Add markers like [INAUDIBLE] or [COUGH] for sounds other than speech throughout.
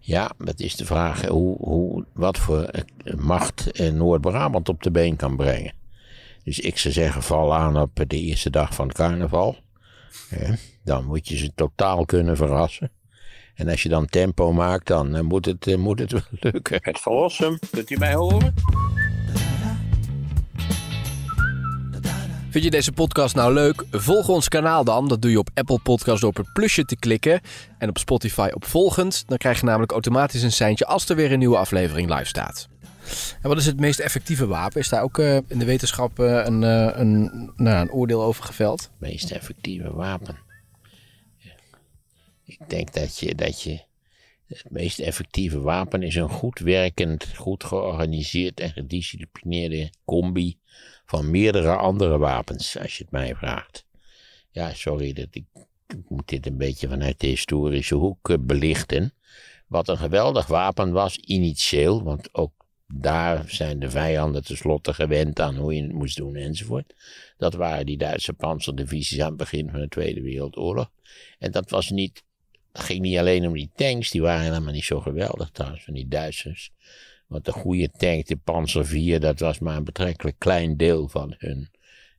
Ja, dat is de vraag eh, hoe, hoe, wat voor eh, macht eh, Noord-Brabant op de been kan brengen. Dus ik zou zeggen, val aan op de eerste dag van het carnaval. Dan moet je ze totaal kunnen verrassen. En als je dan tempo maakt, dan moet het, moet het wel [LAUGHS] lukken. Het verlossen, kunt u mij horen? Vind je deze podcast nou leuk? Volg ons kanaal dan. Dat doe je op Apple Podcast door op het plusje te klikken. En op Spotify op volgend. Dan krijg je namelijk automatisch een seintje als er weer een nieuwe aflevering live staat. En wat is het meest effectieve wapen? Is daar ook eh, in de wetenschap eh, een, eh, een, nou, een oordeel over geveld? Het meest effectieve wapen. Ik denk dat je, dat je. Het meest effectieve wapen is een goed werkend, goed georganiseerd en gedisciplineerde combi van meerdere andere wapens, als je het mij vraagt. Ja, sorry, dat ik, ik moet dit een beetje vanuit de historische hoek eh, belichten. Wat een geweldig wapen was, initieel, want ook daar zijn de vijanden tenslotte gewend aan hoe je het moest doen enzovoort. Dat waren die Duitse panzerdivisies aan het begin van de Tweede Wereldoorlog. En dat was niet, ging niet alleen om die tanks, die waren helemaal niet zo geweldig trouwens van die Duitsers. Want de goede tank, de Panzer 4, dat was maar een betrekkelijk klein deel van hun,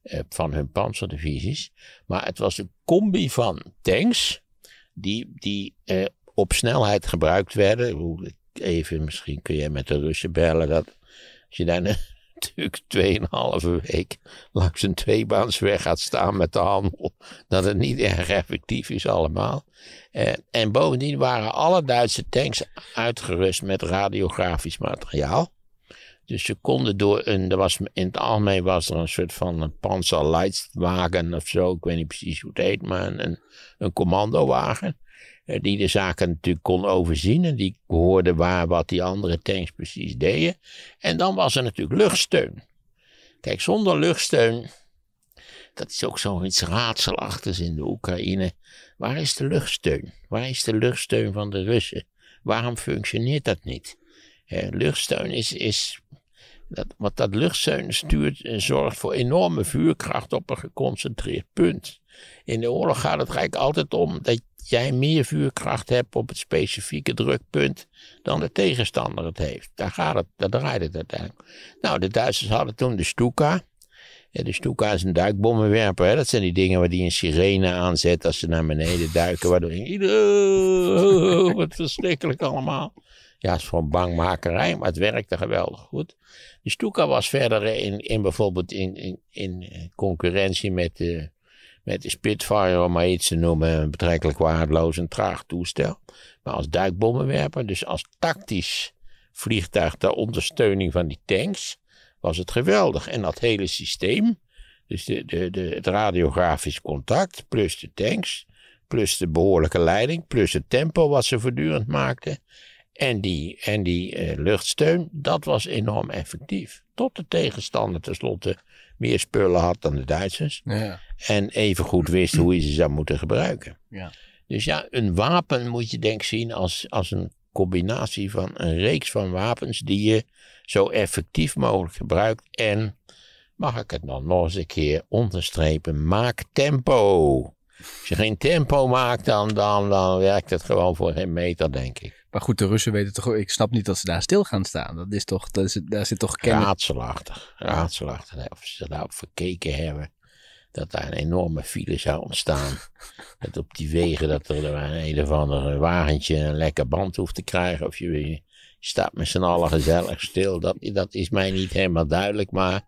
eh, van hun panzerdivisies. Maar het was een combi van tanks die, die eh, op snelheid gebruikt werden. Even, misschien kun jij met de Russen bellen dat als je daar natuurlijk tweeënhalve week langs een tweebaansweg gaat staan met de handel. Dat het niet erg effectief is allemaal. En, eh, en bovendien waren alle Duitse tanks uitgerust met radiografisch materiaal. Dus ze konden door een, er was, in het algemeen was er een soort van een of zo, ik weet niet precies hoe het heet, maar een, een commandowagen. Eh, die de zaken natuurlijk kon overzien en die hoorde waar wat die andere tanks precies deden. En dan was er natuurlijk luchtsteun. Kijk, zonder luchtsteun, dat is ook zoiets raadselachtigs in de Oekraïne. Waar is de luchtsteun? Waar is de luchtsteun van de Russen? Waarom functioneert dat niet? luchtsteun is, is dat, want dat luchtzuilen stuurt en zorgt voor enorme vuurkracht op een geconcentreerd punt. In de oorlog gaat het eigenlijk altijd om dat jij meer vuurkracht hebt op het specifieke drukpunt dan de tegenstander het heeft. Daar, gaat het, daar draait het uiteindelijk. Nou, de Duitsers hadden toen de Stuka. de Stuka is een duikbommenwerper. Hè? Dat zijn die dingen waar die een sirene aanzet als ze naar beneden duiken. Waardoor je... [LAUGHS] wat verschrikkelijk allemaal. Ja, het is gewoon bangmakerij, maar het werkte geweldig goed. De Stuka was verder in, in bijvoorbeeld in, in, in concurrentie met de, met de Spitfire, om maar iets te noemen, een betrekkelijk waardeloos en traag toestel. Maar als duikbommenwerper, dus als tactisch vliegtuig ter ondersteuning van die tanks, was het geweldig. En dat hele systeem, dus de, de, de, het radiografisch contact, plus de tanks, plus de behoorlijke leiding, plus het tempo wat ze voortdurend maakten. En die, en die eh, luchtsteun, dat was enorm effectief. Tot de tegenstander tenslotte meer spullen had dan de Duitsers. Ja. En even goed wist hoe je ze zou moeten gebruiken. Ja. Dus ja, een wapen moet je denk ik zien als, als een combinatie van een reeks van wapens die je zo effectief mogelijk gebruikt. En, mag ik het dan nog eens een keer onderstrepen, maak tempo. Als je geen tempo maakt, dan, dan, dan werkt het gewoon voor geen meter, denk ik. Maar goed, de Russen weten toch, ik snap niet dat ze daar stil gaan staan. Dat is toch, dat is, daar zit toch kennis. Raadselachtig, raadselachtig. Nou, of ze daarop nou verkeken hebben dat daar een enorme file zou ontstaan. [LAUGHS] dat op die wegen dat er een, een of een wagentje een lekker band hoeft te krijgen. Of je, staat met z'n allen gezellig stil. Dat, dat is mij niet helemaal duidelijk, maar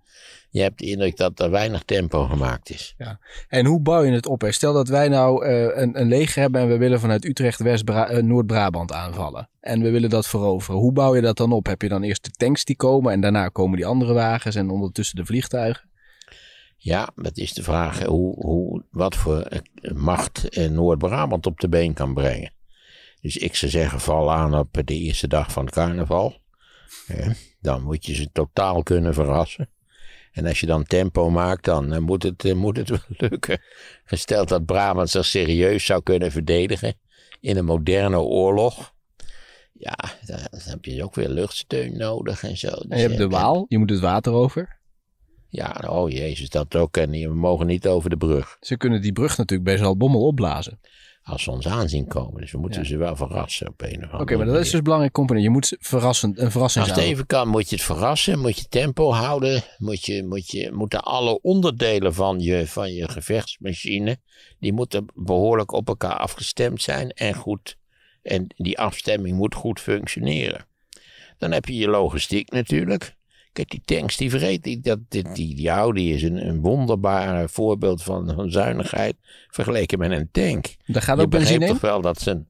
je hebt de indruk dat er weinig tempo gemaakt is. Ja. En hoe bouw je het op? Stel dat wij nou eh, een, een, leger hebben en we willen vanuit Utrecht West eh, Noord-Brabant aanvallen. En we willen dat veroveren. Hoe bouw je dat dan op? Heb je dan eerst de tanks die komen en daarna komen die andere wagens en ondertussen de vliegtuigen? Ja, dat is de vraag hoe, hoe, wat voor eh, macht Noord-Brabant op de been kan brengen. Dus ik zou zeggen, val aan op de eerste dag van het carnaval. Dan moet je ze totaal kunnen verrassen. En als je dan tempo maakt, dan eh, moet het, eh, moet het wel [LAUGHS] lukken. Gesteld dat Brabant zich serieus zou kunnen verdedigen in een moderne oorlog. Ja, dan, heb je ook weer luchtsteun nodig en zo. je hebt dus, de eh, Waal, je moet het water over. Ja, oh jezus, dat ook. En we mogen niet over de brug. Ze kunnen die brug natuurlijk best wel bommel opblazen als ze ons aanzien komen. Dus we moeten ze wel verrassen op een of andere Oké, maar dat is dus een belangrijk component. Je moet verrassen, een verrassing Als het even kan, moet je het verrassen, moet je tempo houden, moet je, moet je, moeten alle onderdelen van je, van je gevechtsmachine, die moeten behoorlijk op elkaar afgestemd zijn en goed, en die afstemming moet goed functioneren. Dan heb je je logistiek natuurlijk. Kijk, die tanks, die vergeet die, dat, die, die, die Audi is een, een wonderbaar voorbeeld van, van, zuinigheid vergeleken met een tank. Daar gaat ook benzine toch wel dat ze,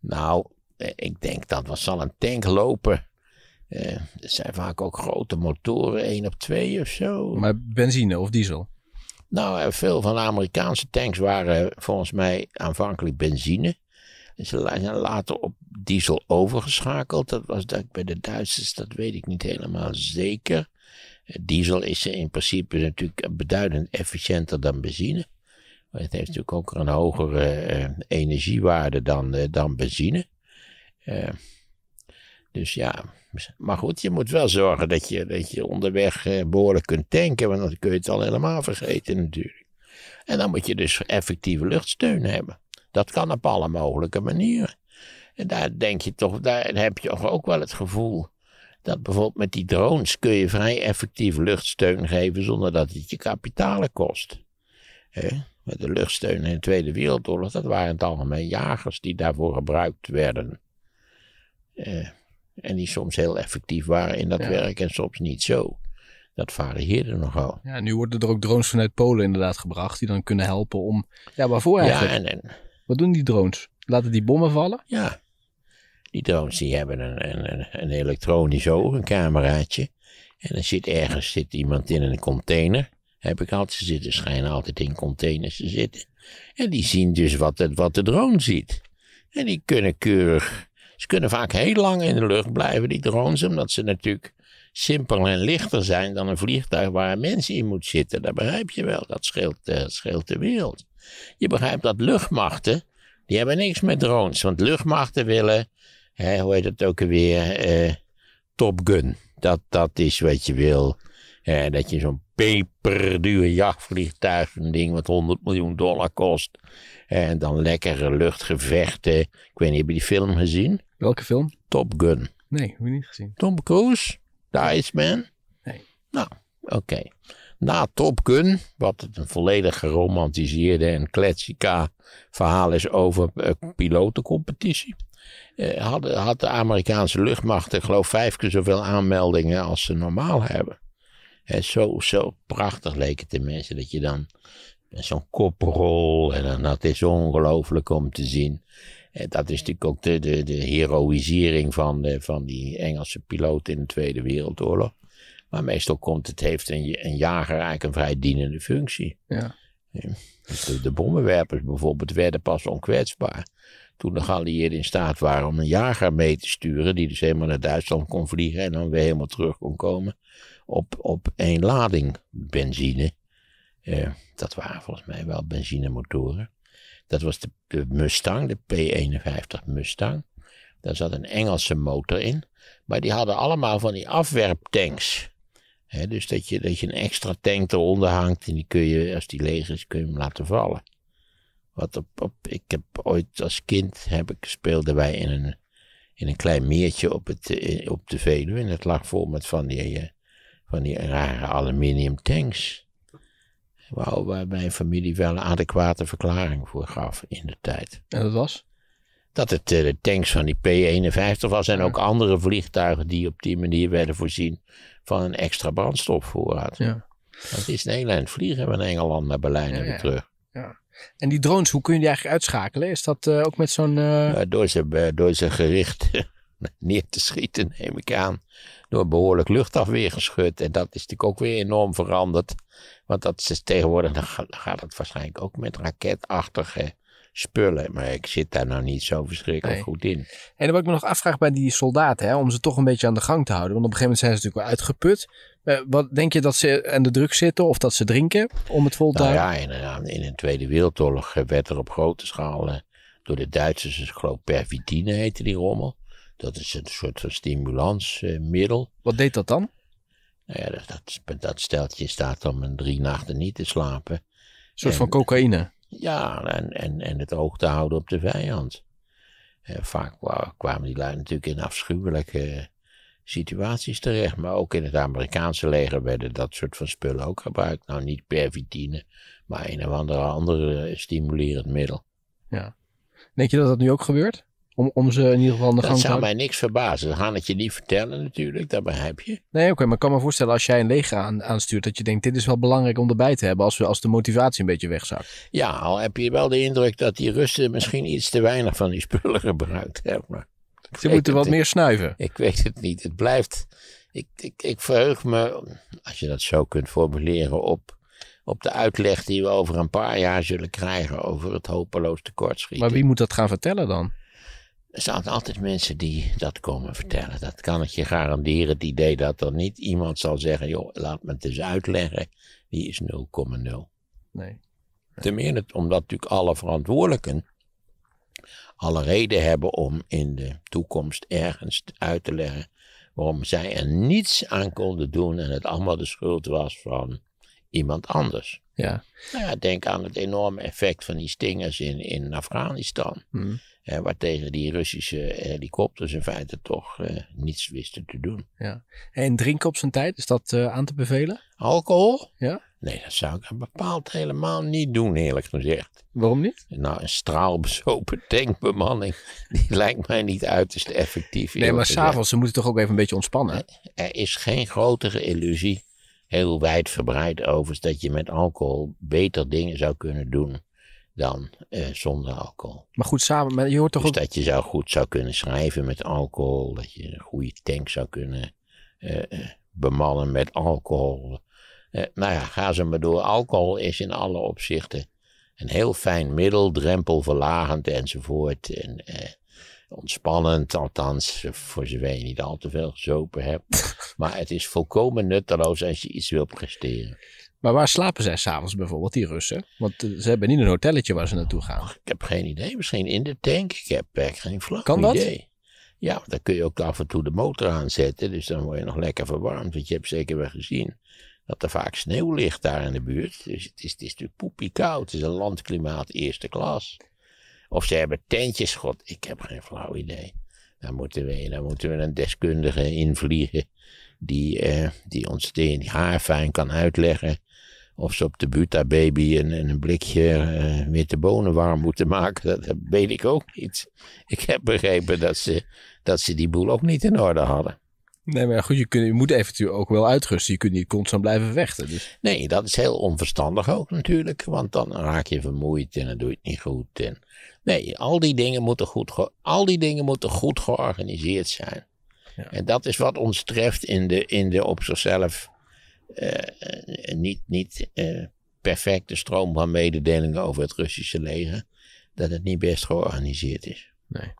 nou, eh, ik denk dat wat zal een tank lopen? Eh, het zijn vaak ook grote motoren, één op twee of zo. Maar benzine of diesel? Nou, eh, veel van de Amerikaanse tanks waren volgens mij aanvankelijk benzine. En ze zijn later op diesel overgeschakeld. Dat was dat bij de Duitsers, dat weet ik niet helemaal zeker. Eh, diesel is in principe natuurlijk beduidend efficiënter dan benzine. Maar het heeft natuurlijk ook een hogere eh, energiewaarde dan, uh, dan benzine. dus ja, maar goed, je moet wel zorgen dat je, dat je onderweg behoorlijk kunt tanken, want dan kun je het al helemaal vergeten natuurlijk. En dan moet je dus effectieve luchtsteun hebben. Dat kan op alle mogelijke manieren. En daar denk je toch, daar heb je toch ook wel het gevoel dat bijvoorbeeld met die drones kun je vrij effectief luchtsteun geven zonder dat het je kapitalen kost. He? Met de luchtsteun in de Tweede Wereldoorlog, dat waren in het algemeen jagers die daarvoor gebruikt werden. en die soms heel effectief waren in dat werk en soms niet zo. Dat varieerde nogal. Ja, nu worden er ook drones vanuit Polen inderdaad gebracht die dan kunnen helpen om. Ja, waarvoor eigenlijk? Ja, en wat doen die drones? Laten die bommen vallen? Ja. Die drones die hebben een, een, een elektronisch oog, een cameraatje. En dan zit ergens zit iemand in een container. Heb ik altijd zitten, schijnen altijd in containers te zitten. En die zien dus wat, het, wat de drone ziet. En die kunnen keurig. Ze kunnen vaak heel lang in de lucht blijven, die drones, omdat ze natuurlijk simpel en lichter zijn dan een vliegtuig waar een mens in moet zitten. Dat begrijp je wel, dat scheelt, eh, scheelt de wereld. Je begrijpt dat luchtmachten, die hebben niks met drones. Want luchtmachten willen, hè, hoe heet dat ook alweer, eh, Top Gun. Dat, dat is wat je wil. dat je zo'n peperduur jachtvliegtuig, een ding wat 100 miljoen dollar kost. En dan lekkere luchtgevechten. Ik weet niet, heb je die film gezien? Welke film? Top Gun. Nee, heb ik niet gezien. Tom Cruise? The Iceman? Nee. Nou, oké. Na Top Gun, wat een volledig geromantiseerde en kletsica verhaal is over uh, pilotencompetitie, uh, had, had, de Amerikaanse luchtmacht ik geloof vijf keer zoveel aanmeldingen als ze normaal hebben. En zo, zo prachtig leek het de mensen dat je dan zo'n koprol en dat is ongelooflijk om te zien. En dat is natuurlijk ook de, de, heroïsering van, de, van die Engelse piloot in de Tweede Wereldoorlog. Maar meestal komt het, heeft een, jager eigenlijk een vrij dienende functie. Ja. Dus de, de bommenwerpers bijvoorbeeld werden pas onkwetsbaar toen de geallieerden in staat waren om een jager mee te sturen, die dus helemaal naar Duitsland kon vliegen en dan weer helemaal terug kon komen op, op één lading benzine. dat waren volgens mij wel benzinemotoren. Dat was de, de, Mustang, de P51 Mustang. Daar zat een Engelse motor in. Maar die hadden allemaal van die afwerptanks dus dat je, dat je een extra tank eronder hangt en die kun je, als die leeg is, kun je hem laten vallen. Wat op, ik heb ooit als kind, heb ik, speelden wij in een, in een klein meertje op, het, eh, op de Veluwe en het lag vol met van die, eh, van die rare aluminium tanks. Waar, waar mijn familie wel een adequate verklaring voor gaf in de tijd. En dat was? dat het eh, de tanks van die P-51 was en ook andere vliegtuigen die op die manier werden voorzien van een extra brandstofvoorraad. Ja. Dat is een heel eind vliegen van Engeland naar Berlijn en weer terug. Ja. En die drones, hoe kun je die eigenlijk uitschakelen? Is dat eh, ook met zo'n... Eh, door, ze, door ze gericht [LAUGHS] neer te schieten, neem ik aan. Door behoorlijk luchtafweer geschud. En dat is natuurlijk ook weer enorm veranderd. Want dat is tegenwoordig, dan gaat het waarschijnlijk ook met raketachtige spullen. Maar ik zit daar nou niet zo verschrikkelijk goed in. En wat ik me nog afvraag bij die soldaten, hè, om ze toch een beetje aan de gang te houden. Want op een gegeven moment zijn ze natuurlijk wel uitgeput. Eh, wat denk je dat ze aan de druk zitten of dat ze drinken om het vol te nou Ja, in, eh, in de Tweede Wereldoorlog eh, werd er op grote schaal door de Duitsers, dus ik geloof pervitine heette die rommel. Dat is een soort van stimulansmiddel. wat deed dat dan? Nou ja, dat, dat, dat steltje staat om een drie nachten niet te slapen. Een soort van cocaïne? Ja, en, en, en het oog te houden op de vijand. Eh, vaak kwamen die lui natuurlijk in afschuwelijke eh, situaties terecht. Maar ook in het Amerikaanse leger werden dat soort van spullen ook gebruikt. Nou, niet pervitine, maar een of andere, andere stimulerend middel. Ja. Denk je dat dat nu ook gebeurt? Om, om ze in ieder geval de gang te houden. Dat zou mij niks verbazen. Dat gaan het je niet vertellen natuurlijk, dat begrijp je. Nee, oké, maar ik kan me voorstellen als jij een leger aanstuurt... dat je denkt, dit is wel belangrijk om erbij te hebben... als, we, als de motivatie een beetje wegzakt. Ja, al heb je wel de indruk dat die Russen misschien iets te weinig van die spullen [LAUGHS] gebruikt hebben. Maar ze moeten wat meer snuiven. Ik weet het niet. Het blijft... Ik, ik, ik verheug me, als je dat zo kunt formuleren, op op de uitleg die we over een paar jaar zullen krijgen over het hopeloos tekortschieten. Maar wie moet dat gaan vertellen dan? Er zijn altijd mensen die dat komen vertellen. Dat kan ik je garanderen. Het idee dat er niet iemand zal zeggen: joh, laat me het eens uitleggen. Die is 0,0. Nee. Tenminste, omdat natuurlijk alle verantwoordelijken alle reden hebben om in de toekomst ergens uit te leggen waarom zij er niets aan konden doen en het allemaal de schuld was van iemand anders. Ja. Nou ja, denk aan het enorme effect van die stingers in, in Afghanistan. Hmm. Waartegen waar tegen die Russische helikopters in feite toch eh, niets wisten te doen. Ja. En drinken op zijn tijd, is dat eh, aan te bevelen? Alcohol? Ja. Nee, dat zou ik nou bepaald helemaal niet doen, eerlijk gezegd. Waarom niet? Nou, een straalbezopen tankbemanning, die lijkt mij niet uiterst effectief. Nee, maar s'avonds, ze moeten toch ook even een beetje ontspannen? Er is geen grotere illusie, heel wijdverbreid overigens, dat je met alcohol beter dingen zou kunnen doen dan eh, zonder alcohol. Maar goed, samen, je hoort toch dus dat je zou goed zou kunnen schrijven met alcohol, dat je een goede tank zou kunnen uh, bemannen met alcohol. Uh, nou ja, ga ze maar door. Alcohol is in alle opzichten een heel fijn middel, drempelverlagend enzovoort. En ontspannend, althans, voor zover je niet al te veel gezopen hebt. [LAUGHS] maar het is volkomen nutteloos als je iets wil presteren. Maar waar slapen zij s'avonds bijvoorbeeld, die Russen? Want eh, ze hebben niet een hotelletje waar ze naartoe gaan. ik heb geen idee. Misschien in de tank. Ik heb eh, geen flauw Kan dat? idee. Ja, want dan kun je ook af en toe de motor aanzetten. Dus dan word je nog lekker verwarmd. Want je hebt zeker wel gezien dat er vaak sneeuw ligt daar in de buurt. Dus het is, het is natuurlijk poepie koud. Het is een landklimaat eerste klas. Of ze hebben tentjes. God, ik heb geen flauw idee. Dan moeten we, dan moeten we een deskundige invliegen. Die, eh, die ons die haar fijn kan uitleggen of ze op de butababy en, een blikje uh, witte bonen warm moeten maken, dat, weet ik ook niet. Ik heb begrepen dat ze, dat ze die boel ook niet in orde hadden. Nee, maar goed, je, je moet eventueel ook wel uitrusten. Je kunt niet constant blijven vechten. Dus. Nee, dat is heel onverstandig ook natuurlijk. Want dan raak je vermoeid en dan doe je het niet goed. En... Nee, al die dingen moeten goed, ge... al die dingen moeten goed georganiseerd zijn. Ja. En dat is wat ons treft in de, in de op zichzelf eh, eh, niet, niet eh, perfect de stroom van mededelingen over het Russische leger, dat het niet best georganiseerd is. Nee.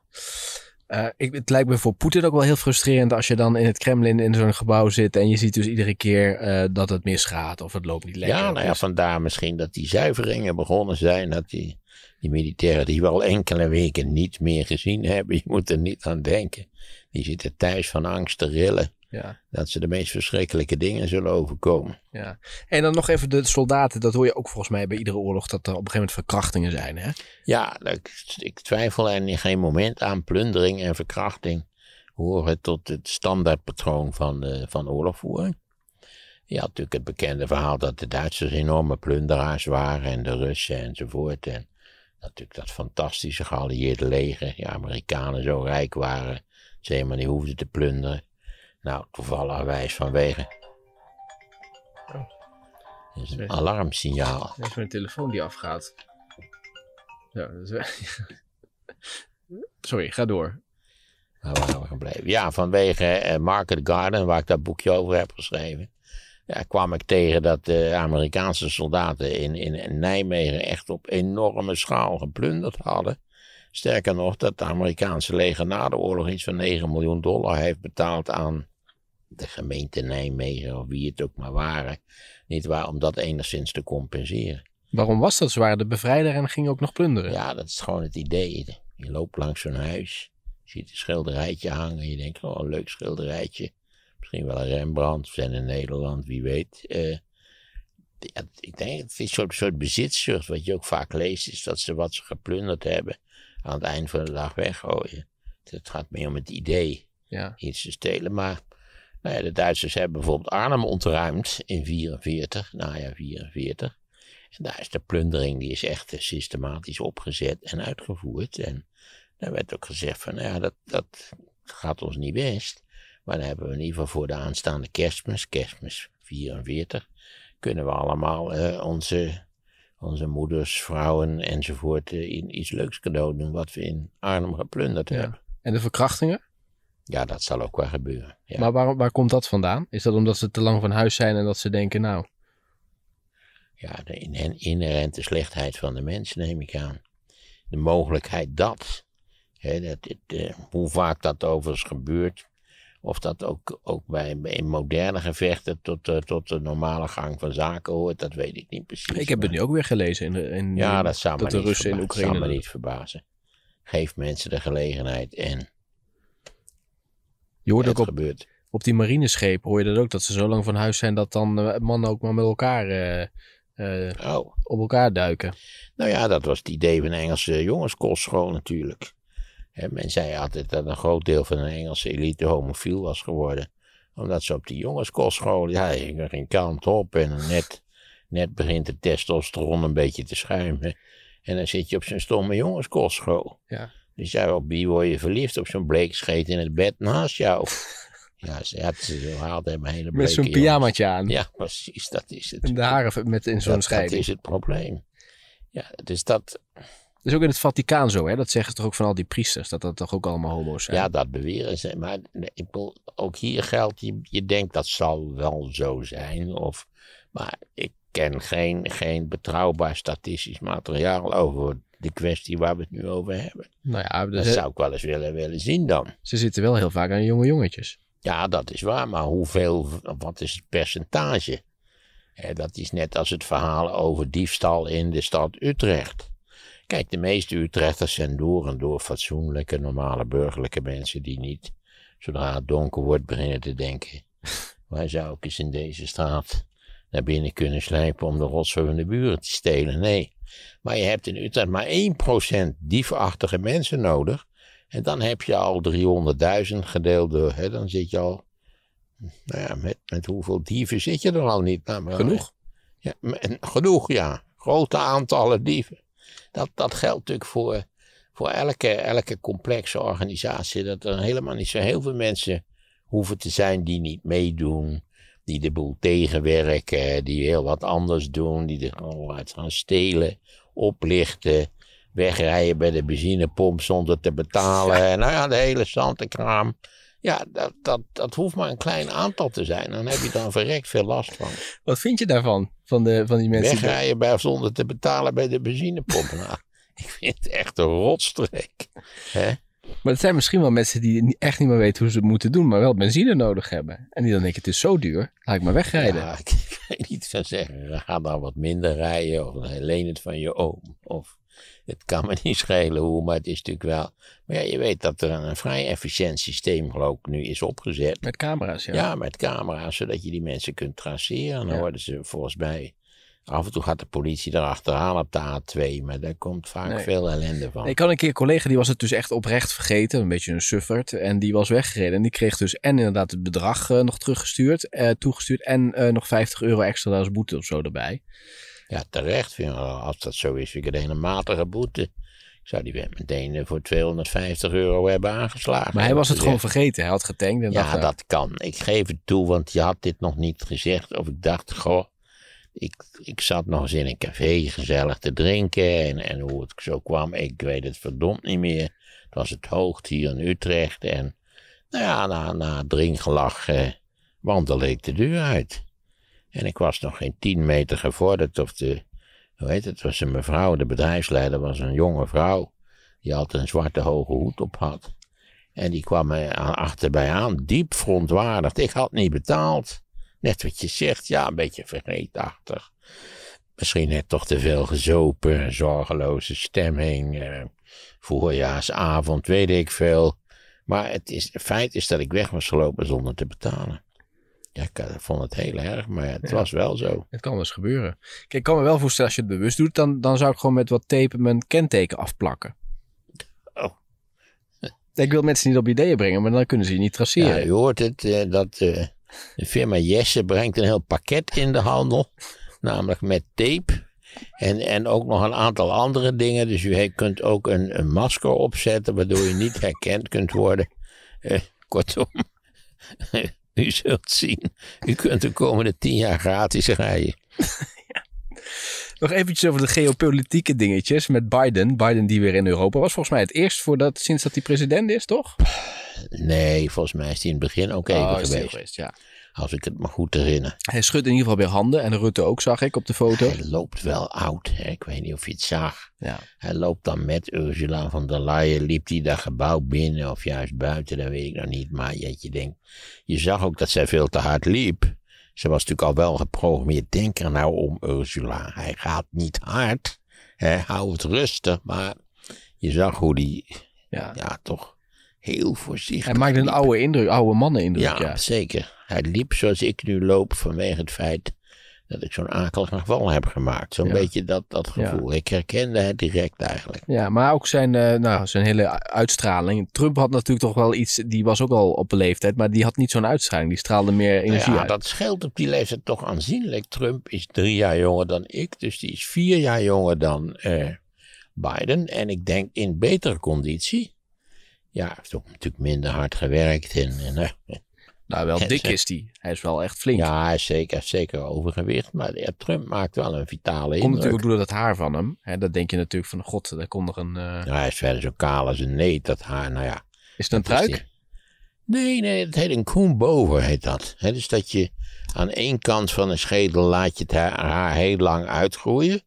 ik, het lijkt me voor Poetin ook wel heel frustrerend als je dan in het Kremlin in zo'n gebouw zit en je ziet dus iedere keer dat het misgaat of het loopt niet lekker. Ja, nou ja, vandaar misschien dat die zuiveringen begonnen zijn, dat die, die militairen die we al enkele weken niet meer gezien hebben, [LAUGHS] je moet er niet aan denken. Die zitten thuis van angst te rillen. Ja. Dat ze de meest verschrikkelijke dingen zullen overkomen. Ja. En dan nog even de soldaten. Dat hoor je ook volgens mij bij iedere oorlog. Dat er op een gegeven moment verkrachtingen zijn. Hè? Ja, ik, ik twijfel er in geen moment aan. Plundering en verkrachting horen tot het standaardpatroon van, de, van oorlogvoering. Je had natuurlijk het bekende verhaal dat de Duitsers enorme plunderaars waren. En de Russen enzovoort. En natuurlijk dat fantastische geallieerde leger. ja Amerikanen zo rijk waren. Ze helemaal niet hoefden te plunderen. Nou, toevallig vanwege. Oh. Dat is een alarmsignaal. Dat is mijn telefoon die afgaat. Ja, [LAUGHS] Sorry, ga door. Nou, waar waren we gebleven? Ja, vanwege eh, Market Garden, waar ik dat boekje over heb geschreven. Ja, kwam ik tegen dat de Amerikaanse soldaten in, in Nijmegen echt op enorme schaal geplunderd hadden. Sterker nog, dat de Amerikaanse leger na de oorlog iets van 9 miljoen dollar heeft betaald aan de gemeente Nijmegen of wie het ook maar waren, niet waar, om dat enigszins te compenseren. Waarom was dat? zwaar? de bevrijder en gingen ook nog plunderen. Ja, dat is gewoon het idee. Je loopt langs zo'n huis, je ziet een schilderijtje hangen, je denkt, oh, een leuk schilderijtje. Misschien wel een Rembrandt, zijn in Nederland, wie weet. Eh, ik denk, het is een soort, soort bezitszucht. Wat je ook vaak leest, is dat ze wat ze geplunderd hebben, aan het eind van de dag weggooien. Het gaat meer om het idee ja. iets te stelen. Maar eh, de Duitsers hebben bijvoorbeeld Arnhem ontruimd in 1944, najaar 1944. En daar is de plundering, die is echt eh, systematisch opgezet en uitgevoerd. En daar werd ook gezegd van, nou ja, dat, dat gaat ons niet best. Maar dan hebben we in ieder geval voor de aanstaande kerstmis, kerstmis 44, kunnen we allemaal eh, onze, onze moeders, vrouwen enzovoort in iets leuks cadeau doen wat we in Arnhem geplunderd hebben. En de verkrachtingen? Ja, dat zal ook wel gebeuren. Maar waar, waar komt dat vandaan? Is dat omdat ze te lang van huis zijn en dat ze denken, nou... Ja, de inherente slechtheid van de mens neem ik aan. De mogelijkheid dat. Hè, dat het, eh, hoe vaak dat overigens gebeurt. Of dat ook, ook bij, in moderne gevechten tot, eh, tot de normale gang van zaken hoort, dat weet ik niet precies. Ik heb het nu ook weer gelezen in de, in, ja, dat, zou Russen in Oekraïne. Dat zou me niet verbazen. Geef mensen de gelegenheid en je hoort ook op, gebeurt. op die marineschepen, hoor je dat ook, dat ze zo lang van huis zijn dat dan eh, mannen ook maar met elkaar eh, eh, oh. op elkaar duiken. Nou ja, dat was het idee van de Engelse jongenskostschool natuurlijk. En men zei altijd dat een groot deel van de Engelse elite homofiel was geworden. Omdat ze op die jongenskostschool, ja, er ging kant op en net, net begint de testosteron een beetje te schuimen. En dan zit je op zijn stomme jongenskostschool. Ja. Dus jij op wie word je verliefd? Op zo'n bleekscheet in het bed naast jou. [LAUGHS] Ja, ze, had, ze haalde hem hele Met zo'n pyjamatje aan. Ja, precies, dat is het. En de haren met in zo'n scheiding. Dat is het probleem. Ja, dus dat... Dat is ook in het Vaticaan zo, hè? Dat zeggen ze toch ook van al die priesters, dat dat toch ook allemaal homo's zijn? Ja, dat beweren ze. Maar ik ook hier geldt, je, je denkt dat zal wel zo zijn. Of, maar ik ken geen, geen betrouwbaar statistisch materiaal over de kwestie waar we het nu over hebben. Nou ja, dus dat zou ik wel eens willen, willen zien dan. Ze zitten wel heel vaak aan jonge jongetjes. Ja, dat is waar, maar hoeveel, wat is het percentage? Eh, dat is net als het verhaal over diefstal in de stad Utrecht. Kijk, de meeste Utrechters zijn door en door fatsoenlijke, normale, burgerlijke mensen die niet, zodra het donker wordt, beginnen te denken. [LAUGHS] Waar zou ik eens in deze straat naar binnen kunnen slijpen om de rotzooi van de buren te stelen? Nee, maar je hebt in Utrecht maar 1% diefachtige mensen nodig. En dan heb je al 300.000 gedeeld door, hè, dan zit je al, nou ja, met, met hoeveel dieven zit je er al nou niet? Nou, genoeg? Ja, genoeg, ja. Grote aantallen dieven. Dat, dat geldt natuurlijk voor, voor elke, elke complexe organisatie. Dat er helemaal niet zo heel veel mensen hoeven te zijn die niet meedoen die de boel tegenwerken, die heel wat anders doen, die er gewoon uit gaan stelen, oplichten, wegrijden bij de benzinepomp zonder te betalen. Ja. Nou ja, de hele zantenkraam. Ja, dat, dat, dat hoeft maar een klein aantal te zijn. Dan heb je dan verrekt veel last van. Wat vind je daarvan? Van, de, van die mensen? Wegrijden bij, zonder te betalen bij de benzinepomp. nou, [LAUGHS] ik vind het echt een rotstreek. hè? Maar het zijn misschien wel mensen die echt niet meer weten hoe ze het moeten doen, maar wel benzine nodig hebben. En die dan denken, het is zo duur, laat ik maar wegrijden. Ja, [LAUGHS] ik, weet niet, van zeggen, ga dan nou wat minder rijden of leen het van je oom. Of het kan me [LAUGHS] niet schelen hoe, maar het is natuurlijk wel... Maar ja, je weet dat er een vrij efficiënt systeem geloof ik nu is opgezet. Met camera's, ja. Ja, met camera's, zodat je die mensen kunt traceren. Dan ja. worden ze volgens mij Af en toe gaat de politie erachteraan op de A2, maar daar komt vaak veel ellende van. Ik had een keer een collega, die was het dus echt oprecht vergeten, een beetje een sufferd, En die was weggereden en die kreeg dus en inderdaad het bedrag eh, nog teruggestuurd, eh, toegestuurd en eh, nog 50 euro extra als boete of zo erbij. Ja, terecht. Vind ik, als dat zo is, vind ik het een matige boete. Ik zou die meteen voor 250 euro hebben aangeslagen. Maar hij was het gewoon vergeten. Hij had getankt. En ja, dat kan. Ik geef het toe, want je had dit nog niet gezegd. Of ik dacht, goh, ik, ik zat nog eens in een café gezellig te drinken. En, en hoe het zo kwam, ik weet het verdomd niet meer. Het was het hoogte hier in Utrecht. En nou ja, na, na drinkgelach eh, wandelde ik de deur uit. En ik was nog geen tien meter gevorderd of de... Hoe heet het? was een mevrouw, de bedrijfsleider was een jonge vrouw. Die had een zwarte hoge hoed op had. En die kwam me achterbij aan, diep verontwaardigd. Ik had niet betaald net wat je zegt, ja, een beetje vergeetachtig. Misschien net toch te veel gezopen, zorgeloze stemming, eh, voorjaarsavond, weet ik veel. Maar het, is, het feit is dat ik weg was gelopen zonder te betalen. Ja, ik eh, vond het heel erg, maar het was wel zo. Het kan dus gebeuren. Kijk, ik kan me wel voorstellen, als je het bewust doet, dan, dan zou ik gewoon met wat tape mijn kenteken afplakken. Oh. Ik wil mensen niet op ideeën brengen, maar dan kunnen ze je niet traceren. Ja, je hoort het, eh, dat, eh, de firma Jesse brengt een heel pakket in de handel, namelijk met tape. En, en ook nog een aantal andere dingen. Dus u kunt ook een, een masker opzetten, waardoor u niet herkend kunt worden. Eh, kortom, [LAUGHS] u zult zien. U kunt de komende tien jaar gratis rijden. [LAUGHS] [LAUGHS] ja. Nog eventjes over de geopolitieke dingetjes met Biden. Biden die weer in Europa was. Volgens mij het eerst voordat, sinds dat hij president is, toch? Nee, volgens mij is hij in het begin ook even oh, geweest. ja. Als ik het me goed herinner. Hij schudt in ieder geval weer handen. En Rutte ook, zag ik op de foto. Hij loopt wel oud. Hè? Ik weet niet of je het zag. Ja. Hij loopt dan met Ursula van der Leyen. Liep hij dat gebouw binnen of juist buiten? Dat weet ik nog niet. Maar je, denkt. Je zag ook dat zij veel te hard liep. Ze was natuurlijk al wel geprogrammeerd. Denk er nou om, Ursula. Hij gaat niet hard. hou het rustig. Maar je zag hoe die. Ja, toch heel voorzichtig. Hij maakte een oude indruk, oude mannen indruk. Ja, ja, zeker. Hij liep zoals ik nu loop vanwege het feit dat ik zo'n akelig geval heb gemaakt. Zo'n beetje dat, dat gevoel. Ik herkende het direct eigenlijk. Ja, maar ook zijn, eh, nou, zijn hele uitstraling. Trump had natuurlijk toch wel iets, die was ook al op leeftijd, maar die had niet zo'n uitstraling. Die straalde meer nou energie ja, dat scheelt op die leeftijd toch aanzienlijk. Trump is drie jaar jonger dan ik, dus die is vier jaar jonger dan eh, Biden. En ik denk in betere conditie. Ja, hij heeft ook natuurlijk minder hard gewerkt en, en eh, nou, wel dik is hij. Hij is wel echt flink. Ja, hij is zeker, zeker overgewicht. Maar Trump maakt wel een vitale indruk. Komt natuurlijk ook dat haar van hem. Hè? Dat denk je natuurlijk van, god, daar komt nog een... Nou, hij is verder zo kaal als een neet, dat haar. Nou ja. Is het een truik? Nee, nee, het heet een koenboven, heet dat. He, dus dat je aan één kant van de schedel laat je het haar, haar heel lang uitgroeien.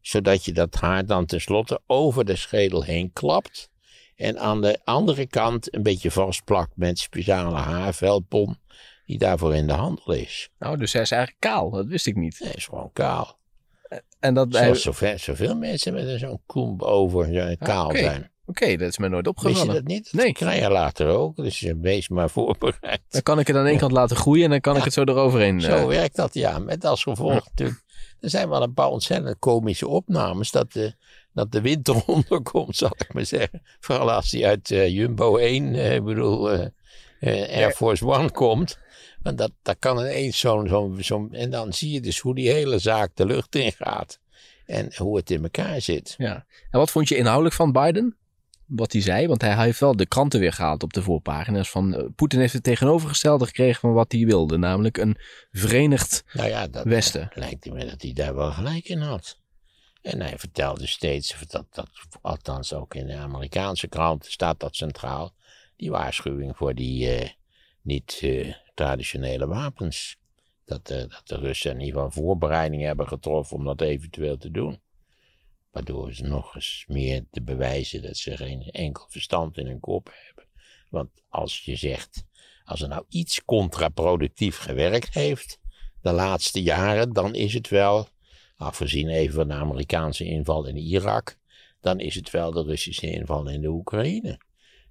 Zodat je dat haar dan tenslotte over de schedel heen klapt. En aan de andere kant een beetje vastplakt met speciale haarvelpon die daarvoor in de handel is. Nou, dus hij is eigenlijk kaal. Dat wist ik niet. Hij is gewoon kaal. En dat Zoals zoveel, zoveel mensen met zo'n koem over eh, ah, kaal zijn. Oké, dat is me nooit opgevallen. Wist je dat niet? nee. krijg je later ook, dus wees maar voorbereid. Dan kan ik het aan één kant laten groeien en dan kan ik het zo eroverheen... Zo eh, werkt dat, ja. Met als gevolg natuurlijk... Er zijn wel een paar ontzettend komische opnames dat... de dat de [LAUGHS] eronder onderkomt, zal ik maar zeggen. Vooral als die uit eh, Jumbo 1, eh, bedoel, uh, Air Force One komt. Want dat, dat kan ineens zo'n, zo'n, zo En dan zie je dus hoe die hele zaak de lucht in gaat. En hoe het in elkaar zit. Ja. En wat vond je inhoudelijk van Biden? Wat hij zei, want hij heeft wel de kranten weer gehaald op de voorpagina's. Van Poetin heeft het tegenovergestelde gekregen van wat hij wilde, namelijk een verenigd nou Westen. Lijkt me dat hij daar wel gelijk in had. En hij vertelde steeds, dat, dat, althans ook in de Amerikaanse krant staat dat centraal, die waarschuwing voor die eh, niet-traditionele eh, wapens. Dat, eh, dat de Russen in ieder geval voorbereidingen hebben getroffen om dat eventueel te doen. Waardoor ze nog eens meer te bewijzen dat ze geen enkel verstand in hun kop hebben. Want als je zegt, als er nou iets contraproductief gewerkt heeft de laatste jaren, dan is het wel afgezien even van de Amerikaanse inval in Irak, dan is het wel de Russische inval in de Oekraïne.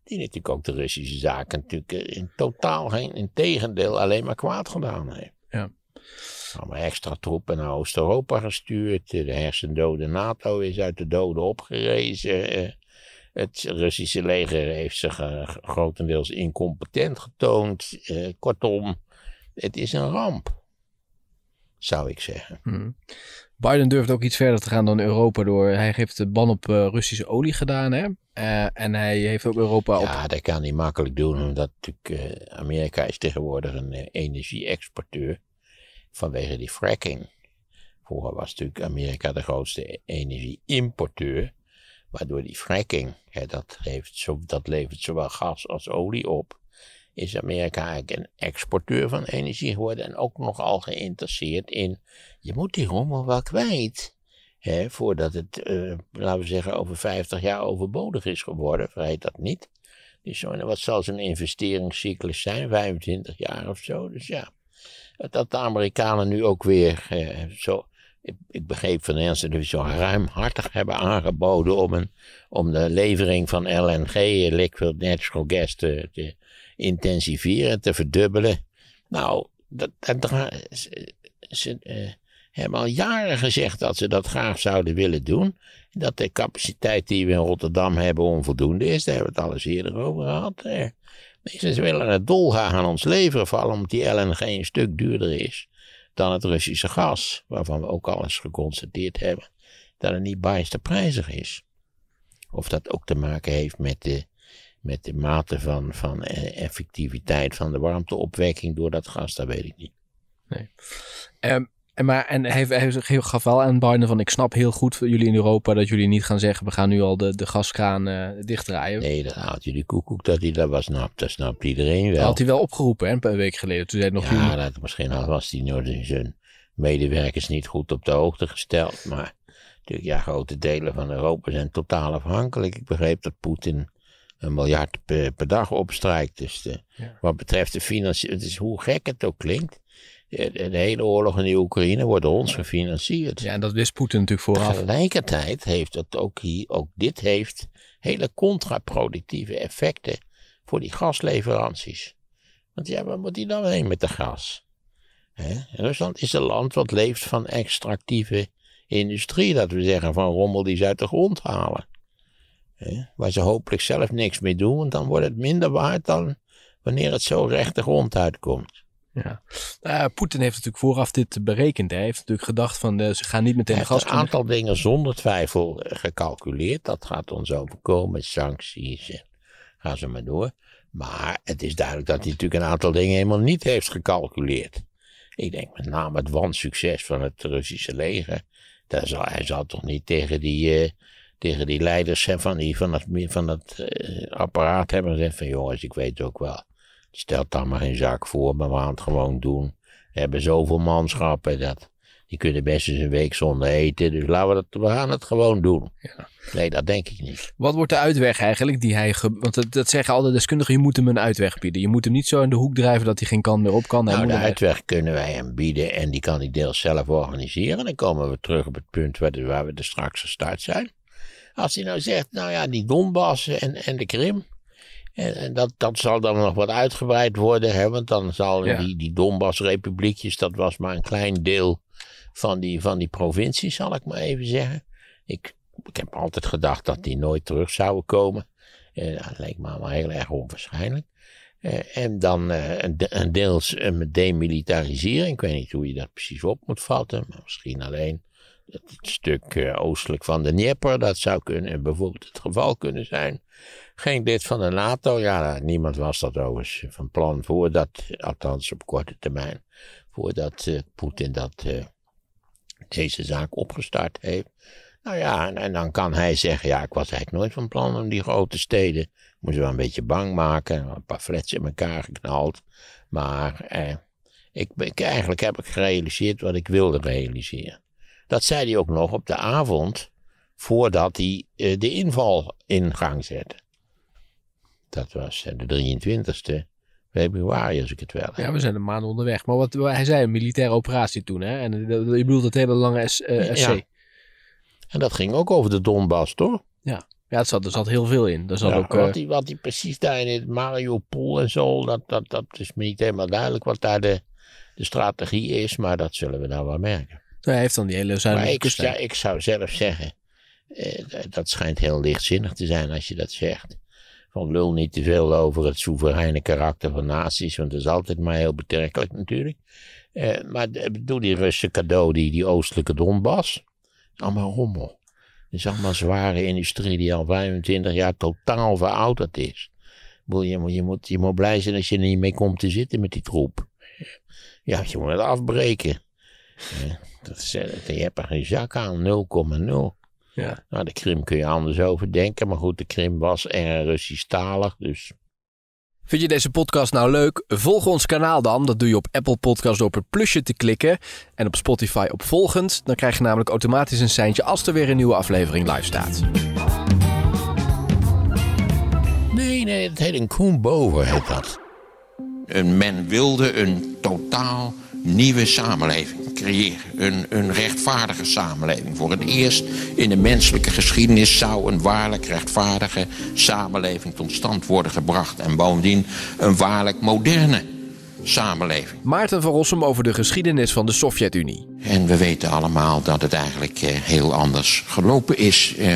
Die natuurlijk ook de Russische zaken natuurlijk eh, in totaal geen, in tegendeel, alleen maar kwaad gedaan heeft. Ja. Allemaal extra troepen naar Oost-Europa gestuurd. Eh, de hersendode NATO is uit de doden opgerezen. Eh. Het Russische leger heeft zich grotendeels incompetent getoond. Kortom, het is een ramp zou ik zeggen. Hmm. Biden durft ook iets verder te gaan dan Europa door. Hij heeft de ban op eh, Russische olie gedaan. Hè? Eh, en hij heeft ook Europa op... Ja, dat kan hij makkelijk doen. Omdat natuurlijk, eh, Amerika is tegenwoordig een energie-exporteur vanwege die fracking. Vroeger was natuurlijk Amerika de grootste e-, energie-importeur. Waardoor die fracking, hè, dat, heeft zo, dat levert zowel gas als olie op is Amerika eigenlijk een exporteur van energie geworden en ook nogal geïnteresseerd in, je moet die rommel wel kwijt. Hè, voordat het, eh, laten we zeggen, over 50 jaar overbodig is geworden, vergeet dat niet. Dus wat zal zijn investeringscyclus zijn? 25 jaar of zo. Dus ja, dat de Amerikanen nu ook weer eh, zo ik, ik begreep van de Nederlandse divisie ruimhartig hebben aangeboden om, een, om de levering van LNG, liquid natural gas, te, intensiveren, te verdubbelen. Nou, dat, ze, eh, hebben al jaren gezegd dat ze dat graag zouden willen doen. Dat de capaciteit die we in Rotterdam hebben onvoldoende is. Daar hebben we het alles eerder over gehad. Ze willen het dolgaan aan ons leveren, vooral omdat die LNG een stuk duurder is dan het Russische gas, waarvan we ook al eens geconstateerd hebben dat het niet bijster prijzig is. Of dat ook te maken heeft met de, met de mate van, van eh, effectiviteit van de warmteopwekking door dat gas, dat weet ik niet. Nee. Ehm, en, maar, en hij, hij gaf wel aan Biden van, ik snap heel goed voor jullie in Europa dat jullie niet gaan zeggen, we gaan nu al de, de gaskraan uh, dichtdraaien. Nee, dat haalt jullie de koekoek dat hij dat was snapt. Nou, dat snapt iedereen wel. Dat had hij wel opgeroepen, hè, een week geleden. Toen zei nog ja, jullie... dat, misschien al was hij nog zijn medewerkers niet goed op de hoogte gesteld. Maar natuurlijk, ja, grote delen van Europa zijn totaal afhankelijk. Ik begreep dat Poetin een miljard per, dag opstrijkt. Dus de, wat betreft de financiën, het is hoe gek het ook klinkt de hele oorlog in de Oekraïne wordt door ons gefinancierd. Ja, en dat wist Poetin natuurlijk vooraf. Tegelijkertijd heeft dat ook hier, ook dit heeft hele contraproductieve effecten voor die gasleveranties. Want ja, waar moet die dan heen met de gas? Rusland is een land wat leeft van extractieve industrie, dat we zeggen van rommel die ze uit de grond halen. Waar ze hopelijk zelf niks mee doen, want dan wordt het minder waard dan wanneer het zo recht de grond uitkomt. Ja. Nou, Poetin heeft natuurlijk vooraf dit berekend. Hij heeft natuurlijk gedacht van eh, ze gaan niet meteen gas. Een aantal dingen zonder twijfel eh, gecalculeerd. Dat gaat ons overkomen, sancties. En gaan ze maar door. Maar het is duidelijk dat hij natuurlijk een aantal dingen helemaal niet heeft gecalculeerd. Ik denk met name het wansucces van het Russische leger. Daar zal, hij zal toch niet tegen die, eh, tegen die leiders van, die, van dat, van dat apparaat hebben gezegd van jongens, ik weet ook wel Stelt daar maar geen zaak voor, maar we gaan het gewoon doen. We hebben zoveel manschappen dat. Die kunnen best eens een week zonder eten. Dus laten we, dat, we gaan het gewoon doen. Ja. Nee, dat denk ik niet. Wat wordt de uitweg eigenlijk die hij. Want dat, zeggen alle deskundigen: je moet hem een uitweg bieden. Je moet hem niet zo in de hoek drijven dat hij geen kant meer op kan. Nou, de uitweg kunnen wij hem bieden en die kan hij deels zelf organiseren. Dan komen we terug op het punt waar, we er straks gestart zijn. Als hij nou zegt: nou ja, die Donbass en, en de Krim. En, dat, dat zal dan nog wat uitgebreid worden, hè, want dan zal die, die Donbass-republiekjes, dat was maar een klein deel van die, van die provincie, zal ik maar even zeggen. Ik, ik heb altijd gedacht dat die nooit terug zouden komen. Eh, dat leek me allemaal heel erg onwaarschijnlijk. Eh, en dan eh, een, een deels een eh, demilitarisering. Ik weet niet hoe je dat precies op moet vatten, maar misschien alleen het stuk eh, oostelijk van de Dnieper, dat zou kunnen, bijvoorbeeld het geval kunnen zijn. Geen lid van de NATO, ja, niemand was dat overigens van plan voordat, althans op korte termijn, voordat eh, Poetin dat, eh, deze zaak opgestart heeft. Nou ja, en, dan kan hij zeggen, ja, ik was eigenlijk nooit van plan om die grote steden, moesten we een beetje bang maken, een paar flats in elkaar geknald, maar... Ik, ik, eigenlijk heb ik gerealiseerd wat ik wilde realiseren. Dat zei hij ook nog op de avond voordat hij eh, de inval in gang zette. Dat was eh, de 23e februari, als ik het wel heb. Ja, we zijn een maand onderweg. Maar wat, hij zei een militaire operatie toen, hè? En eh, je bedoelt het hele lange SC. En dat ging ook over de Donbass, toch? Ja. Ja, er zat, er zat heel veel in. Er zat ook, wat, die, precies daar in het Mariupol en zo, dat, dat, dat is me niet helemaal duidelijk wat daar de, de strategie is, maar dat zullen we nou wel merken hij heeft dan die hele zuidelijke kust. Ja, ik zou zelf zeggen, eh, dat schijnt heel lichtzinnig te zijn als je dat zegt. Van lul niet te veel over het soevereine karakter van naties, want dat is altijd maar heel betrekkelijk natuurlijk. Eh, maar doe die Russische cadeau, die, die oostelijke Donbass. Allemaal rommel. Het is allemaal zware industrie die al 25 jaar totaal verouderd is. Je moet, je, moet, je moet blij zijn als je er niet mee komt te zitten met die troep. Ja, je moet het afbreken dat is, eh, je hebt er geen zak aan, 0,0. Ja. Nou, de Krim kun je anders over denken, maar goed, de Krim was een Russisch-talig, dus... Vind je deze podcast nou leuk? Volg ons kanaal dan. Dat doe je op Apple Podcast door op het plusje te klikken. En op Spotify op volgend. Dan krijg je namelijk automatisch een seintje als er weer een nieuwe aflevering live staat. Nee, nee, het heet een Koen Boven, heet dat. Een men wilde een totaal nieuwe samenleving creëren. Een, een rechtvaardige samenleving. Voor het eerst in de menselijke geschiedenis zou een waarlijk rechtvaardige samenleving tot stand worden gebracht. En bovendien een waarlijk moderne samenleving. Maarten van Rossum over de geschiedenis van de Sovjet-Unie. En we weten allemaal dat het eigenlijk eh, heel anders gelopen is eh,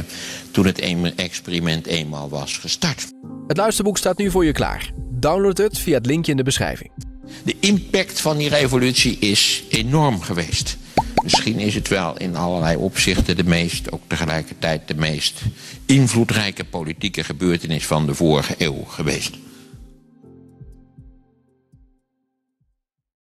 toen het experiment eenmaal was gestart. Het luisterboek staat nu voor je klaar. Download het via het linkje in de beschrijving. De impact van die revolutie is enorm geweest. Misschien is het wel in allerlei opzichten de meest, ook tegelijkertijd de meest invloedrijke politieke gebeurtenis van de vorige eeuw geweest.